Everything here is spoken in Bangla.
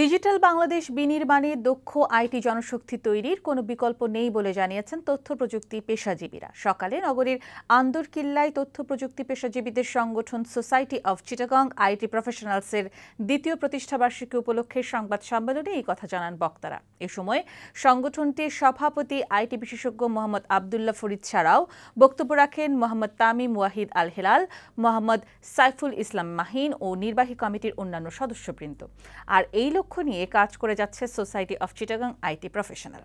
ডিজিটাল বাংলাদেশ বিনির্মাণে দক্ষ আইটি জনশক্তি তৈরির কোনো বিকল্প নেই বলে জানিয়েছেন তথ্য প্রযুক্তি পেশাজীবীরা সকালে নগরীর আন্দরকিল্লায় তথ্য প্রযুক্তি পেশাজীবীদের সংগঠন সোসাইটি অব চিটাগং আইটি প্রফেশনালসের দ্বিতীয় প্রতিষ্ঠাবার্ষিকী উপলক্ষে সংবাদ সম্মেলনে এই কথা জানান বক্তারা এ সময় সংগঠনটির সভাপতি আইটি বিশেষজ্ঞ মোহাম্মদ আবদুল্লাহ ফরিদ ছাড়াও বক্তব্য রাখেন মোহাম্মদ তামিম ওয়াহিদ আল হেলাল মোহাম্মদ সাইফুল ইসলাম মাহিন ও নির্বাহী কমিটির অন্যান্য সদস্যবৃন্দ আর এই লোক লক্ষ্য নিয়ে কাজ করে যাচ্ছে society of Chittagong IT professional